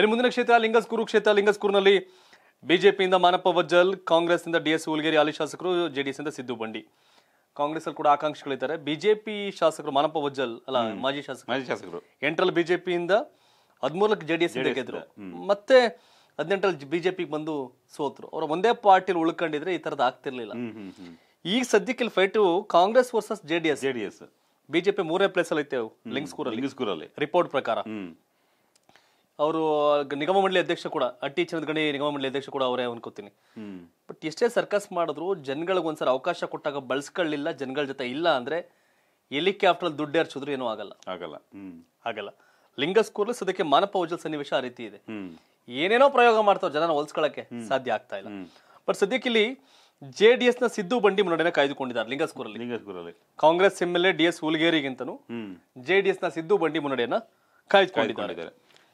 ಇನ್ನು ಮುಂದಿನ ಕ್ಷೇತ್ರ ಲಿಂಗಸ್ಕೂರು ಕ್ಷೇತ್ರ ಲಿಂಗಸ್ಕೂರ್ನಲ್ಲಿ ಬಿಜೆಪಿಯಿಂದ ಮಾನಪ್ಪ ವಜ್ಜಲ್ ಕಾಂಗ್ರೆಸ್ ಡಿ ಎಸ್ ಉಲ್ಗೇರಿ ಅಲ್ಲಿ ಶಾಸಕರು ಜೆಡಿಎಸ್ ಇಂದ ಸಿದ್ದು ಬಂಡಿ ಕಾಂಗ್ರೆಸ್ ಅಲ್ಲಿ ಕೂಡ ಆಕಾಂಕ್ಷಿಗಳಿದ್ದಾರೆ ಬಿಜೆಪಿ ಶಾಸಕರು ಮಾನಪ್ಪ ವಜ್ಜಲ್ ಅಲ್ಲ ಮಾಜಿ ಶಾಸಕರು ಮಾಜಿ ಶಾಸಕರು ಎಂಟರಲ್ಲಿ ಬಿಜೆಪಿಯಿಂದ ಹದಿಮೂರಕ್ಕೆ ಜೆಡಿಎಸ್ ಎಸ್ ಮತ್ತೆ ಹದಿನೆಂಟರಲ್ಲಿ ಬಿಜೆಪಿಗೆ ಬಂದು ಸೋತರು ಅವರ ಒಂದೇ ಪಾರ್ಟಿಲಿ ಉಳ್ಕೊಂಡಿದ್ರೆ ಈ ತರದ್ ಆಗ್ತಿರ್ಲಿಲ್ಲ ಈಗ ಸದ್ಯಕ್ಕೆ fight fight Congress versus JDS JDS BJP ಮೂರನೇ ಪ್ಲೇಸ್ ಅಲ್ಲಿ ಐತೆ ಲಿಂಗ್ಸ್ಕೂರಲ್ಲಿ ಲಿಂಗ್ಸ್ಕೂರಲ್ಲಿ ರಿಪೋರ್ಟ್ ಪ್ರಕಾರ ಅವರು ನಿಗಮ ಮಂಡಳಿ ಅಧ್ಯಕ್ಷ ಕೂಡ ಅಟ್ಟಿ ಚಂದ್ರಗಣಿ ನಿಗಮ ಮಂಡಳಿ ಅಧ್ಯಕ್ಷ ಕೂಡ ಅವರೇ ಅನ್ಕೋತೀನಿ ಬಟ್ ಎಷ್ಟೇ ಸರ್ಕಸ್ ಮಾಡಿದ್ರು ಜನಗಳಿಗೊಂದ್ಸಲ ಅವಕಾಶ ಕೊಟ್ಟಾಗ ಬಳಸ್ಕೊಳ್ಳಿಲ್ಲ ಜನಗಳ ಜೊತೆ ಇಲ್ಲ ಅಂದ್ರೆ ಹೆಲಿಕಾಪ್ಟರ್ ದುಡ್ಡು ಹರ್ಚಿದ್ರು ಏನೂ ಆಗಲ್ಲ ಆಗಲ್ಲ ಆಗಲ್ಲ ಲಿಂಗ ಸ್ಕೂಲ್ ಸದ್ಯಕ್ಕೆ ಮಾನಪ ಉಜ್ವಲ್ ಸನ್ನಿವೇಶ ಆ ರೀತಿ ಇದೆ ಏನೇನೋ ಪ್ರಯೋಗ ಮಾಡ್ತಾವ್ ಜನನ ಹೊಲ್ಸ್ಕೊಳಕ್ಕೆ ಸಾಧ್ಯ ಆಗ್ತಾ ಇಲ್ಲ ಬಟ್ ಸದ್ಯಕ್ಕೆ ಇಲ್ಲಿ ಜೆ ಡಿ ಎಸ್ ನ ಸಿದ್ದು ಬಂಡಿ ಮುನ್ನಡೆನ ಕಾಯ್ದುಕೊಂಡಿದ್ದಾರೆ ಲಿಂಗಸ್ಕೂರಲ್ಲಿ ಲಿಂಗಸ್ಕೂರಲ್ಲಿ Congress M L A D S ಹುಲ್ಗೇರಿಗಿಂತನೂ ಜೆ ಡಿ ಎಸ್ ನ ಸಿದ್ದು ಬಂಡಿ ಮುನ್ನಡೆಯನ್ನ ಕಾಯ್ದುಕೊಂಡಿದ್ದಾರೆ